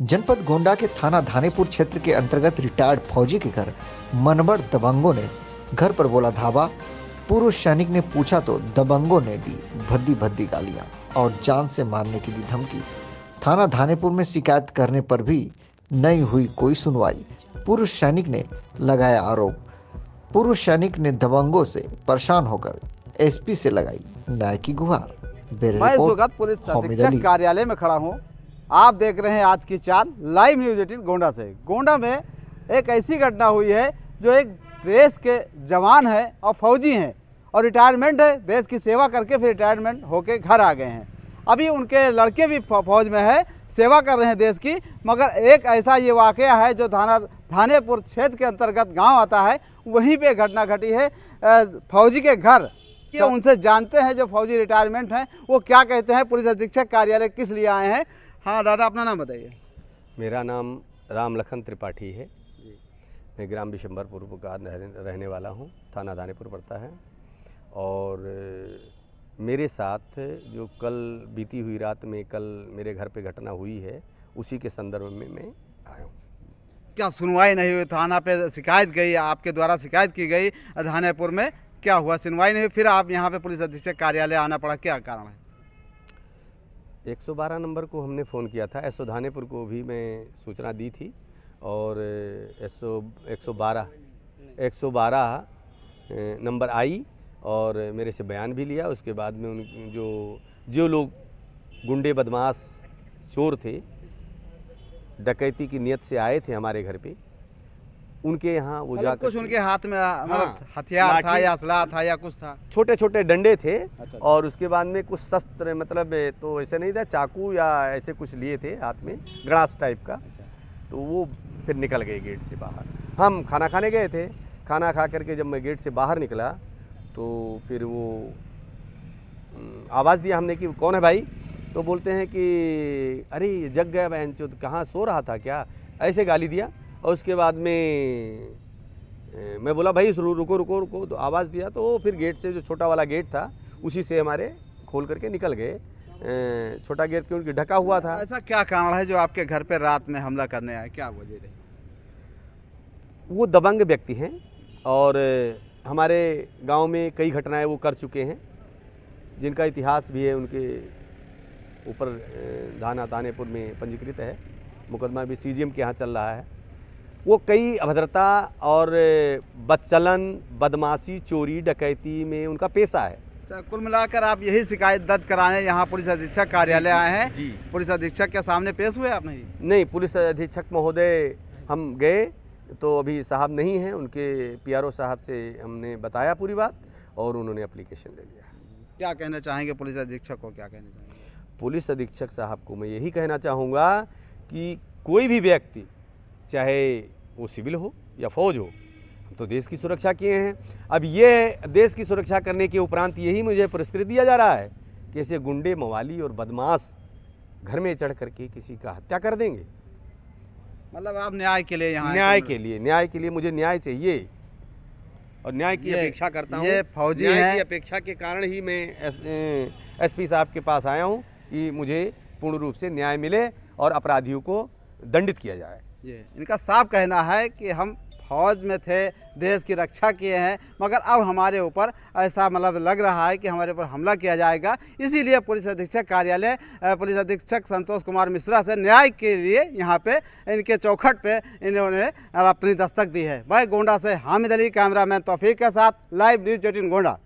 जनपद गोंडा के थाना धानेपुर क्षेत्र के अंतर्गत रिटायर्ड फौजी के घर मनबर दबंगों ने घर पर बोला धावा पूर्व सैनिक ने पूछा तो दबंगों ने दी भद्दी भद्दी गालियां और जान से मारने की दी धमकी थाना धानेपुर में शिकायत करने पर भी नहीं हुई कोई सुनवाई पूर्व सैनिक ने लगाया आरोप पूर्व सैनिक ने दबंगों से परेशान होकर एसपी से लगाई न्याय की गुहार मैं पुलिस अधीक्षक कार्यालय में खड़ा हूँ आप देख रहे हैं आज की चाल लाइव न्यूज एटीन गोंडा से गोंडा में एक ऐसी घटना हुई है जो एक देश के जवान है और फौजी हैं और रिटायरमेंट है देश की सेवा करके फिर रिटायरमेंट होके घर आ गए हैं अभी उनके लड़के भी फौज में है सेवा कर रहे हैं देश की मगर एक ऐसा ये वाक़ है जो थाना थानेपुर क्षेत्र के अंतर्गत गाँव आता है वहीं पर घटना घटी है फौजी के घर ये उनसे जानते हैं जो फौजी रिटायरमेंट हैं वो क्या कहते हैं पुलिस अधीक्षक कार्यालय किस लिए आए हैं हाँ दादा अपना नाम बताइए मेरा नाम राम लखन त्रिपाठी है मैं ग्राम बिशंबरपुर का रहने वाला हूँ थाना दानीपुर पड़ता है और मेरे साथ जो कल बीती हुई रात में कल मेरे घर पे घटना हुई है उसी के संदर्भ में मैं आया हूँ क्या सुनवाई नहीं हुई थाना पे शिकायत गई आपके द्वारा शिकायत की गई धानेपुर में क्या हुआ सुनवाई नहीं फिर आप यहाँ पे पुलिस अधीक्षक कार्यालय आना पड़ा क्या कारण है 112 नंबर को हमने फ़ोन किया था एसओ धानेपुर को भी मैं सूचना दी थी और एसओ 112 112 नंबर आई और मेरे से बयान भी लिया उसके बाद में उन जो जो लोग गुंडे बदमाश चोर थे डकैती की नीयत से आए थे हमारे घर पे उनके यहाँ वो मतलब जाकर कुछ उनके हाथ में हाँ, मतलब हथियार था या असला था या कुछ था छोटे छोटे डंडे थे अच्छा, अच्छा। और उसके बाद में कुछ शस्त्र मतलब तो ऐसे नहीं था चाकू या ऐसे कुछ लिए थे हाथ में ग्रास टाइप का अच्छा। तो वो फिर निकल गए गेट से बाहर हम खाना खाने गए थे खाना खा करके जब मैं गेट से बाहर निकला तो फिर वो आवाज़ दिया हमने कि कौन है भाई तो बोलते हैं कि अरे जग गया बहन चो तो कहाँ सो रहा था क्या ऐसे गाली दिया और उसके बाद में मैं बोला भाई रुको रुको रुको तो आवाज़ दिया तो फिर गेट से जो छोटा वाला गेट था उसी से हमारे खोल करके निकल गए छोटा गेट क्योंकि ढका हुआ था ऐसा क्या कारण है जो आपके घर पर रात में हमला करने आया क्या वजह रही वो दबंग व्यक्ति हैं और हमारे गांव में कई घटनाएं वो कर चुके हैं जिनका इतिहास भी है उनके ऊपर धाना दानेपुर में पंजीकृत है मुकदमा भी सीजीएम के यहाँ चल रहा है वो कई अभद्रता और बदचलन बदमाशी चोरी डकैती में उनका पेशा है अच्छा, कुल मिलाकर आप यही शिकायत दर्ज कराने यहाँ पुलिस अधीक्षक कार्यालय आए हैं जी पुलिस अधीक्षक के सामने पेश हुए आप नहीं नहीं पुलिस अधीक्षक महोदय हम गए तो अभी साहब नहीं हैं उनके पीआरओ साहब से हमने बताया पूरी बात और उन्होंने अप्लीकेशन ले लिया क्या कहना चाहेंगे पुलिस अधीक्षक को क्या कहना चाहेंगे पुलिस अधीक्षक साहब को मैं यही कहना चाहूँगा कि कोई भी व्यक्ति चाहे वो सिविल हो या फौज हो हम तो देश की सुरक्षा किए हैं अब ये देश की सुरक्षा करने के उपरांत यही मुझे पुरस्कृत दिया जा रहा है कि ऐसे गुंडे मवाली और बदमाश घर में चढ़ करके किसी का हत्या कर देंगे मतलब आप न्याय के लिए यहाँ न्याय तो के लिए न्याय के लिए मुझे न्याय चाहिए और न्याय की अपेक्षा करता हूँ फौजी न्याय की अपेक्षा के कारण ही मैं एस पी साहब के पास आया हूँ कि मुझे पूर्ण रूप से न्याय मिले और अपराधियों को दंडित किया जाए ये इनका साफ कहना है कि हम फौज में थे देश की रक्षा किए हैं मगर अब हमारे ऊपर ऐसा मतलब लग रहा है कि हमारे ऊपर हमला किया जाएगा इसीलिए पुलिस अधीक्षक कार्यालय पुलिस अधीक्षक संतोष कुमार मिश्रा से न्याय के लिए यहाँ पे इनके चौखट पे इन्होंने अपनी दस्तक दी है भाई गोंडा से हामिद अली कैमरामैन तोफीक के साथ लाइव न्यूज़ एटीन गोंडा